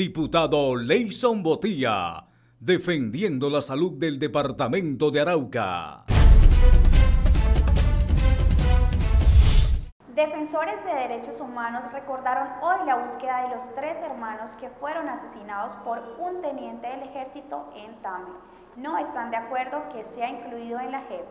diputado Leison Botía, defendiendo la salud del departamento de Arauca. Defensores de derechos humanos recordaron hoy la búsqueda de los tres hermanos que fueron asesinados por un teniente del ejército en Tame. No están de acuerdo que sea incluido en la JEP.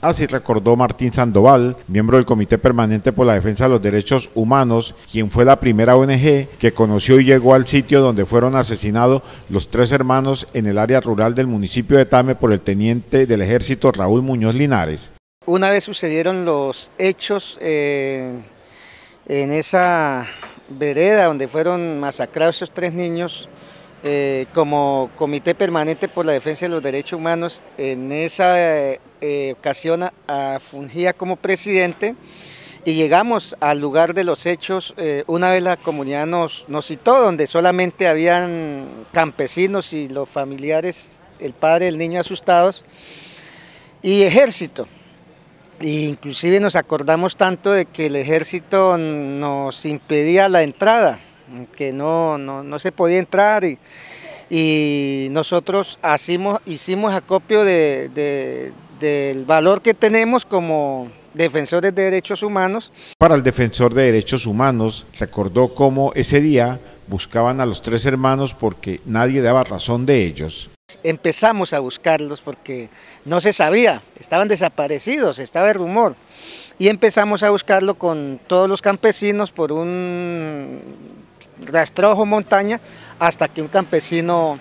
Así recordó Martín Sandoval, miembro del Comité Permanente por la Defensa de los Derechos Humanos, quien fue la primera ONG que conoció y llegó al sitio donde fueron asesinados los tres hermanos en el área rural del municipio de Tame por el teniente del ejército Raúl Muñoz Linares. Una vez sucedieron los hechos eh, en esa vereda donde fueron masacrados esos tres niños, eh, como Comité Permanente por la Defensa de los Derechos Humanos, en esa eh, eh, a, fungía como presidente y llegamos al lugar de los hechos. Eh, una vez la comunidad nos, nos citó, donde solamente habían campesinos y los familiares, el padre, el niño asustados, y ejército. E inclusive nos acordamos tanto de que el ejército nos impedía la entrada, que no, no, se podía entrar. Y, nosotros hicimos acopio de del valor que tenemos como defensores de derechos humanos. Para el defensor de derechos humanos, ...se recordó cómo ese día buscaban a los tres hermanos porque nadie daba razón de ellos. Empezamos a buscarlos porque no se sabía, estaban desaparecidos, estaba el rumor. Y empezamos a buscarlo con todos los campesinos por un rastrojo montaña hasta que un campesino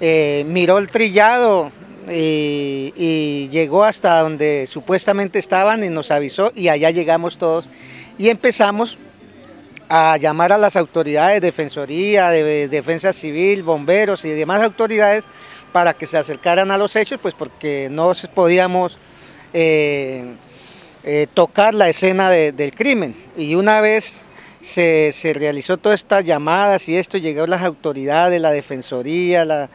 eh, miró el trillado y, llegó hasta donde supuestamente estaban y nos avisó y allá llegamos todos y empezamos a llamar a las autoridades, defensoría, defensa civil, bomberos y demás autoridades para que se acercaran a los hechos, pues porque no podíamos eh, eh, tocar la escena del crimen. Y una vez se, realizó todas estas llamadas y esto, llegaron las autoridades, la defensoría, la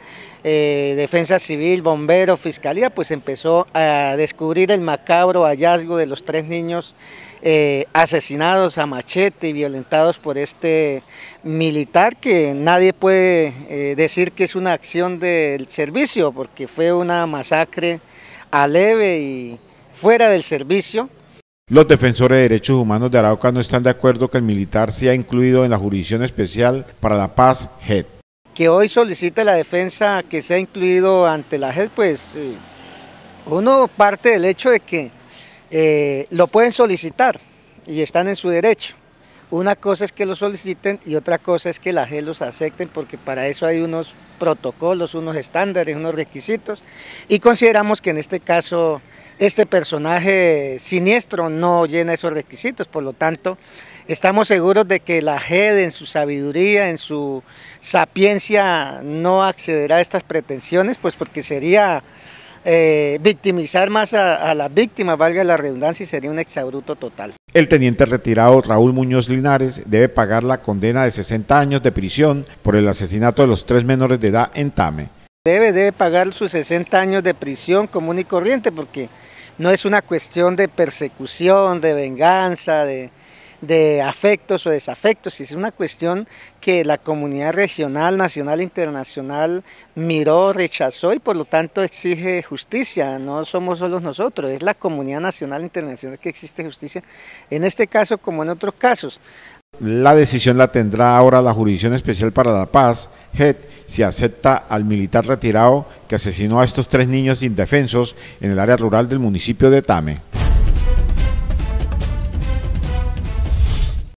eh, defensa civil, bomberos, fiscalía, pues empezó a descubrir el macabro hallazgo de los tres niños eh, asesinados a machete y violentados por este militar que nadie puede eh, decir que es una acción del servicio porque fue una masacre a leve y fuera del servicio. Los defensores de derechos humanos de Arauca no están de acuerdo que el militar sea incluido en la Jurisdicción Especial para la Paz, JED. Que hoy solicite la defensa que sea incluido ante la JED, pues eh, uno parte del hecho de que eh, lo pueden solicitar y están en su derecho. Una cosa es que lo soliciten y otra cosa es que la G los acepten porque para eso hay unos protocolos, unos estándares, unos requisitos y consideramos que en este caso este personaje siniestro no llena esos requisitos, por lo tanto estamos seguros de que la GED en su sabiduría, en su sapiencia no accederá a estas pretensiones pues porque sería eh, victimizar más a, la víctima valga la redundancia, y sería un exabruto total. El teniente retirado Raúl Muñoz Linares debe pagar la condena de 60 años de prisión por el asesinato de los tres menores de edad en Tame. Debe, debe pagar sus 60 años de prisión común y corriente porque no es una cuestión de persecución, de venganza, de, de afectos o desafectos, es una cuestión que la comunidad regional, nacional, internacional miró, rechazó y por lo tanto exige justicia, no somos solos nosotros, es la comunidad nacional, internacional que existe justicia, en este caso como en otros casos. La decisión la tendrá ahora la Jurisdicción Especial para la Paz, JET, si acepta al militar retirado que asesinó a estos tres niños indefensos en el área rural del municipio de Tame.